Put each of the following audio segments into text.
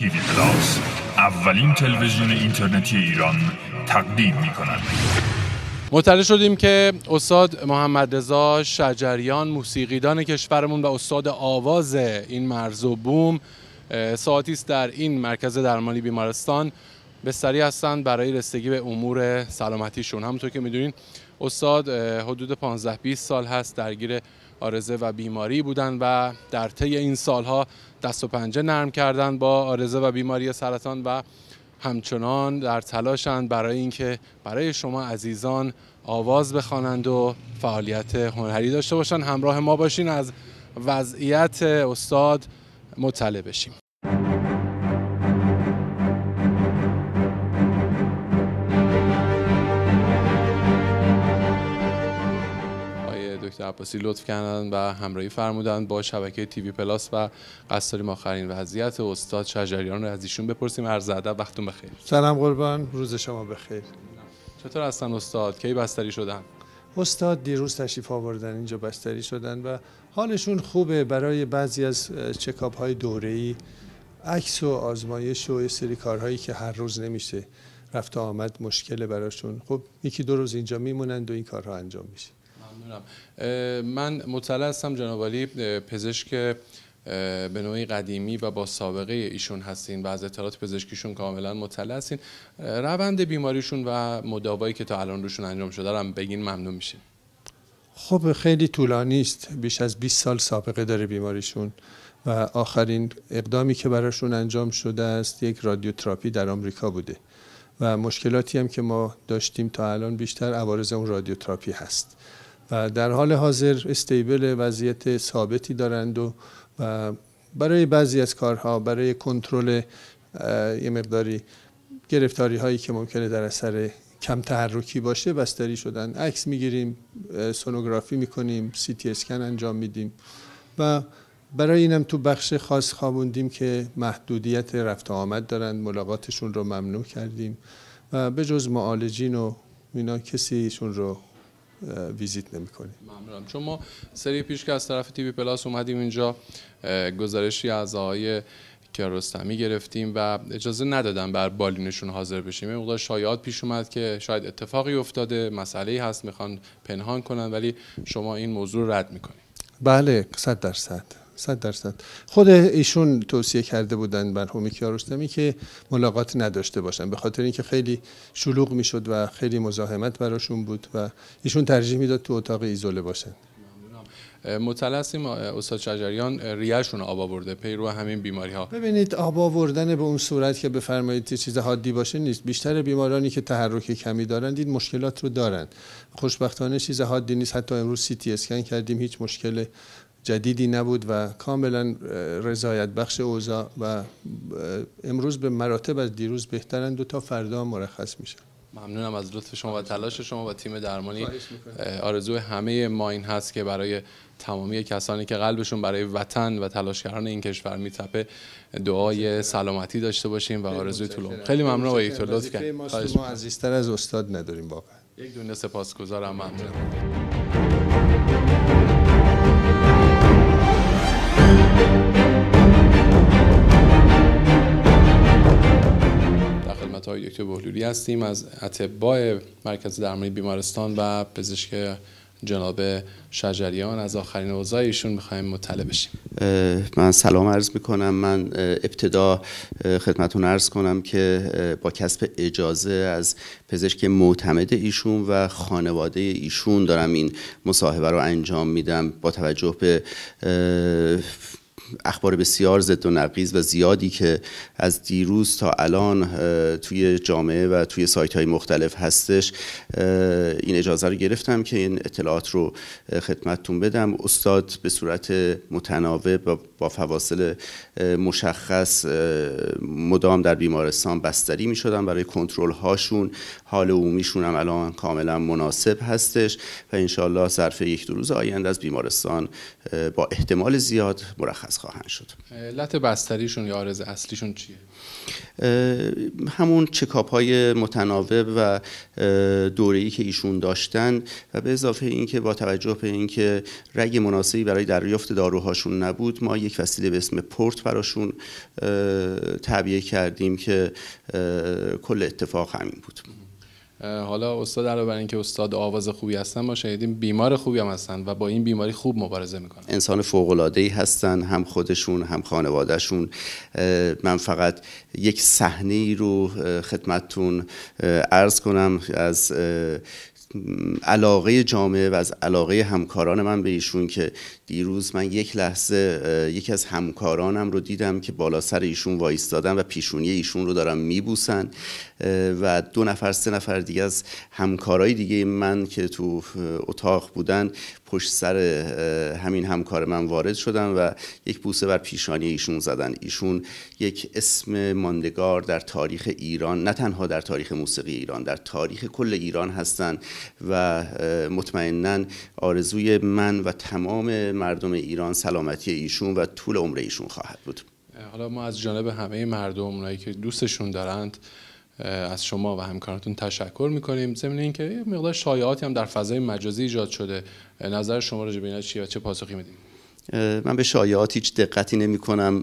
تیوی پلاس اولین تلویزیون اینترنتی ایران تقدیم می کند. شدیم که استاد محمد رضا شجریان موسیقیدان کشورمون و استاد آواز این مرز و بوم ساعتی است در این مرکز درمانی بیمارستان بستری هستند برای رسیدگی به امور سلامتیشون همونطور که میدونین استاد حدود 15 20 سال هست درگیر آرزه و بیماری بودند و در طی این سالها دست و پنجه نرم کردند با آرزه و بیماری سرطان و همچنان در تلاشند برای اینکه برای شما عزیزان آواز بخوانند و فعالیت هنری داشته باشند همراه ما باشین از وضعیت استاد مطلع بشیم عباسی لطف کردند و همراهی فرمودند با شبکه تیوی پلاس و قصر ماخرین آخرین وضعیت استاد شجریان رو از ایشون بپرسیم هر زاده وقتون بخیر سلام قربان روز شما بخیر چطور هستن استاد کی بستری شدن استاد دیروز تشریف آوردن اینجا بستری شدن و حالشون خوبه برای بعضی از چکاپ های دوره‌ای عکس و آزمایش و یه سری کارهایی که هر روز نمیشه رفت آمد مشکل براشون خب یکی دو روز اینجا میمونند و این کارها انجام میشه ممنونم من مطلع هستم جناب پزشک به نوعی قدیمی و با سابقه ایشون هستین و از اطلاعات پزشکیشون کاملا مطلع هستین روند بیماریشون و مداوایی که تا الان روشون انجام شده بگین ممنون میشین خب خیلی طولانی است بیش از 20 سال سابقه داره بیماریشون و آخرین اقدامی که براشون انجام شده است یک رادیوتراپی در آمریکا بوده و مشکلاتی هم که ما داشتیم تا الان بیشتر عوارض اون رادیوتراپی هست و در حال حاضر استیبل وضعیت ثابتی دارند و, و برای بعضی از کارها برای کنترل یه مقداری گرفتاری هایی که ممکنه در اثر کم تحرکی باشه بستری شدن عکس میگیریم سونوگرافی میکنیم سی تی اسکن انجام میدیم و برای اینم تو بخش خاص خوابوندیم که محدودیت رفت آمد دارند ملاقاتشون رو ممنوع کردیم و به جز معالجین و اینا کسیشون رو ویزیت نمیکنیم ممنونم چون ما سری پیش که از طرف تیوی پلاس اومدیم اینجا گزارشی از آقای کیارستمی گرفتیم و اجازه ندادن بر بالینشون حاضر بشیم این مقدار شایعات پیش اومد که شاید اتفاقی افتاده مسئله هست میخوان پنهان کنن ولی شما این موضوع رد میکنیم بله صد درصد صد درصد خود ایشون توصیه کرده بودن مرحوم کیارستمی که ملاقات نداشته باشن به خاطر اینکه خیلی شلوغ میشد و خیلی مزاحمت براشون بود و ایشون ترجیح میداد تو اتاق ایزوله باشن مطلع هستیم استاد شجریان ریهشون آب آورده پیرو همین بیماری ها ببینید آب آوردن به اون صورت که بفرمایید چیز حادی باشه نیست بیشتر بیمارانی که تحرک کمی دارند دید مشکلات رو دارند خوشبختانه چیز حادی نیست حتی امروز سی تی اسکن کردیم هیچ مشکل جدیدی نبود و کاملا رضایت بخش اوضاع و امروز به مراتب از دیروز بهترند دو تا فردا مرخص میشه ممنونم از لطف شما و تلاش شما و تیم درمانی آرزو همه ما این هست که برای تمامی کسانی که قلبشون برای وطن و تلاشگران این کشور میتپه دعای سلامتی داشته باشیم و آرزوی طول خیلی ممنون و یک لطف کرد ما عزیزتر از استاد نداریم واقعا یک دونه سپاسگزارم ممنون خدمت های دکتر بهلولی هستیم از اطباء مرکز درمانی بیمارستان و پزشک جناب شجریان از آخرین اوضاع ایشون میخوایم مطلع بشیم من سلام عرض میکنم من ابتدا خدمتون عرض کنم که با کسب اجازه از پزشک معتمد ایشون و خانواده ایشون دارم این مصاحبه رو انجام میدم با توجه به اخبار بسیار ضد و نقیز و زیادی که از دیروز تا الان توی جامعه و توی سایت های مختلف هستش این اجازه رو گرفتم که این اطلاعات رو خدمتتون بدم استاد به صورت متناوب و با فواصل مشخص مدام در بیمارستان بستری می شدن برای کنترل هاشون حال عمومیشون هم الان کاملا مناسب هستش و انشالله ظرف یک دو روز آینده از بیمارستان با احتمال زیاد مرخص خواهند شد علت بستریشون یا آرز اصلیشون چیه همون چکاپ های متناوب و ای که ایشون داشتن و به اضافه اینکه با توجه به اینکه رگ مناسبی برای دریافت داروهاشون نبود ما یک وسیله به اسم پورت براشون تعبیه کردیم که کل اتفاق همین بود حالا استاد علاوه بر اینکه استاد آواز خوبی هستن ما شنیدیم بیمار خوبی هم هستن و با این بیماری خوب مبارزه میکنن انسان فوق العاده ای هستن هم خودشون هم خانوادهشون من فقط یک صحنه ای رو خدمتتون عرض کنم از علاقه جامعه و از علاقه همکاران من به ایشون که دیروز من یک لحظه یکی از همکارانم رو دیدم که بالا سر ایشون وایستادن و پیشونی ایشون رو دارم میبوسن و دو نفر سه نفر دیگه از همکارای دیگه من که تو اتاق بودن پشت سر همین همکار من وارد شدن و یک بوسه بر پیشانی ایشون زدن ایشون یک اسم ماندگار در تاریخ ایران نه تنها در تاریخ موسیقی ایران در تاریخ کل ایران هستند و مطمئنا آرزوی من و تمام مردم ایران سلامتی ایشون و طول عمر ایشون خواهد بود حالا ما از جانب همه مردم اونایی که دوستشون دارند از شما و همکارانتون تشکر میکنیم ضمن اینکه یه مقدار شایعاتی هم در فضای مجازی ایجاد شده نظر شما راجع به اینا چیه و چه پاسخی میدیم؟ من به شایعات هیچ دقتی نمی کنم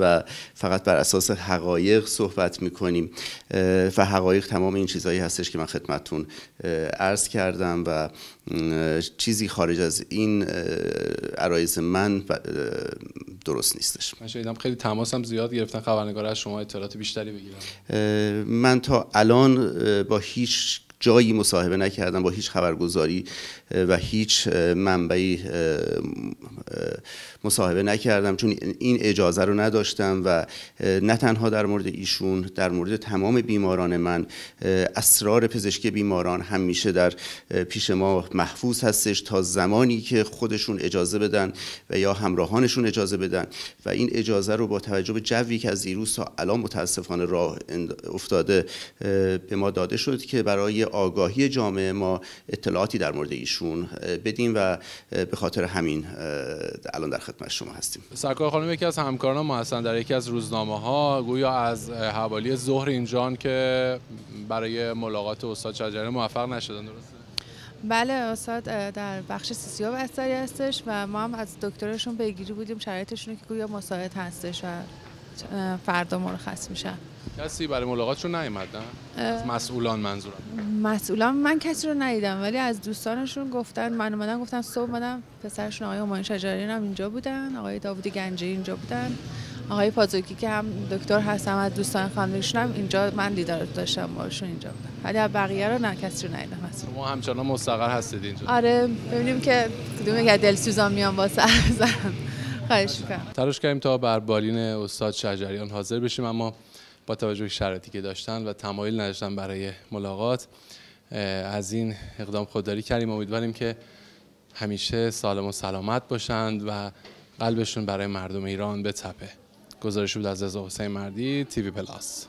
و فقط بر اساس حقایق صحبت می کنیم و حقایق تمام این چیزهایی هستش که من خدمتون عرض کردم و چیزی خارج از این عرایز من درست نیستش من شایدم خیلی تماسم هم زیاد گرفتن خبرنگار از شما اطلاعات بیشتری بگیرم؟ من تا الان با هیچ جایی مصاحبه نکردم با هیچ خبرگزاری و هیچ منبعی مصاحبه نکردم چون این اجازه رو نداشتم و نه تنها در مورد ایشون در مورد تمام بیماران من اسرار پزشکی بیماران همیشه در پیش ما محفوظ هستش تا زمانی که خودشون اجازه بدن و یا همراهانشون اجازه بدن و این اجازه رو با توجه به جوی که از دیروز تا الان متاسفانه راه افتاده به ما داده شد که برای آگاهی جامعه ما اطلاعاتی در مورد ایشون بدیم و به خاطر همین الان در خدمت شما هستیم سرکار خانم یکی از همکاران ما هستند در یکی از روزنامه ها گویا از حوالی ظهر اینجان که برای ملاقات استاد شجره موفق نشدن درسته بله استاد در بخش سیسیاب بستری هستش و ما هم از دکترشون بگیری بودیم شرایطشون که گویا مساعد هستش و فردا مرخص میشن کسی برای ملاقاتشون نیومد نه؟ از مسئولان منظورم مسئولان من کسی رو ندیدم ولی از دوستانشون گفتن من اومدن گفتن صبح اومدم پسرشون آقای همان شجریان هم اینجا بودن آقای داوودی گنجی اینجا بودن آقای پازوکی که هم دکتر هستم از دوستان خاندیشون هم اینجا من دیدار داشتم باشون اینجا بودن ولی از بقیه رو نه کسی رو ندیدم هست ما همچنان مستقر هستید اینجا آره ببینیم که کدوم که میان با واسه خواهش میکنم تلاش کردیم تا بر بالین استاد شجریان حاضر بشیم اما با توجه به شرایطی که داشتن و تمایل نداشتن برای ملاقات از این اقدام خودداری کردیم امیدواریم که همیشه سالم و سلامت باشند و قلبشون برای مردم ایران به تپه گزارش بود از رضا حسین مردی تیوی پلاس